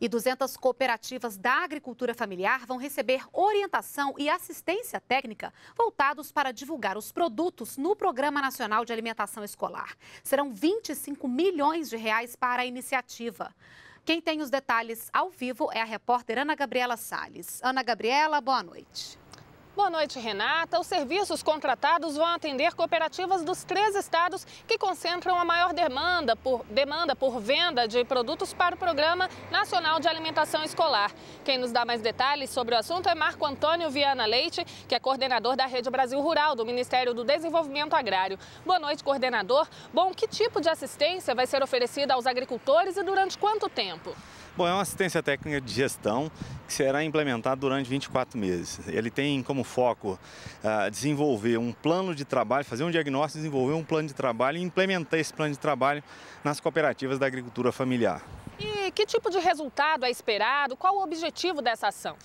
E 200 cooperativas da agricultura familiar vão receber orientação e assistência técnica voltados para divulgar os produtos no Programa Nacional de Alimentação Escolar. Serão 25 milhões de reais para a iniciativa. Quem tem os detalhes ao vivo é a repórter Ana Gabriela Sales. Ana Gabriela, boa noite. Boa noite, Renata. Os serviços contratados vão atender cooperativas dos três estados que concentram a maior demanda por, demanda por venda de produtos para o Programa Nacional de Alimentação Escolar. Quem nos dá mais detalhes sobre o assunto é Marco Antônio Viana Leite, que é coordenador da Rede Brasil Rural do Ministério do Desenvolvimento Agrário. Boa noite, coordenador. Bom, que tipo de assistência vai ser oferecida aos agricultores e durante quanto tempo? Bom, é uma assistência técnica de gestão que será implementada durante 24 meses. Ele tem como foco uh, desenvolver um plano de trabalho, fazer um diagnóstico, desenvolver um plano de trabalho e implementar esse plano de trabalho nas cooperativas da agricultura familiar que tipo de resultado é esperado? Qual o objetivo dessa ação?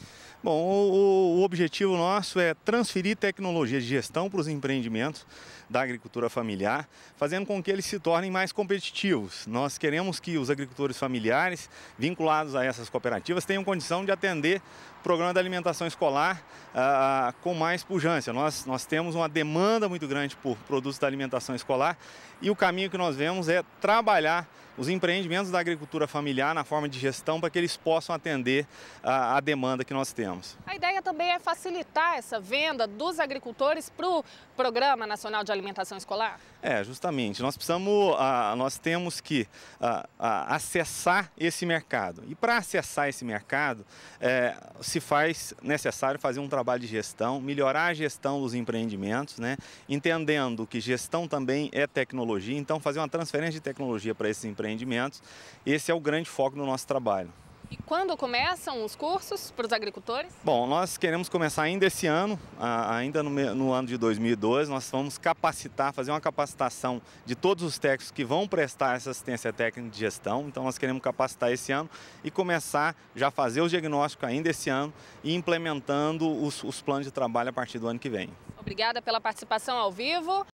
Bom, o, o, objetivo nosso é transferir tecnologia de gestão para os empreendimentos da agricultura familiar, fazendo com que eles se tornem mais competitivos. Nós queremos que os agricultores familiares vinculados a essas cooperativas tenham condição de atender o programa da alimentação escolar ah, ah, com mais pujança. Nós, nós temos uma demanda muito grande por produtos da alimentação escolar e o caminho que nós vemos é trabalhar os empreendimentos da agricultura familiar na forma de gestão para que eles possam atender a, ah, a demanda que nós temos. A ideia também é facilitar essa venda dos agricultores para o Programa Nacional de Alimentação Escolar? É, justamente. Nós precisamos, ah, nós temos que ah, ah, acessar esse mercado. E para acessar esse mercado, é, se faz necessário fazer um trabalho de gestão, melhorar a gestão dos empreendimentos, né? entendendo que gestão também é tecnologia, então fazer uma transferência de tecnologia para esses empreendimentos, esse é o grande foco do nosso trabalho. E quando começam os cursos para os agricultores? Bom, nós queremos começar ainda esse ano, ainda no, ano de 2012, nós vamos capacitar, fazer uma capacitação de todos os técnicos que vão prestar essa assistência técnica de gestão. Então nós queremos capacitar esse ano e começar já fazer o diagnóstico ainda esse ano e implementando os, os planos de trabalho a partir do ano que vem. Obrigada pela participação ao vivo.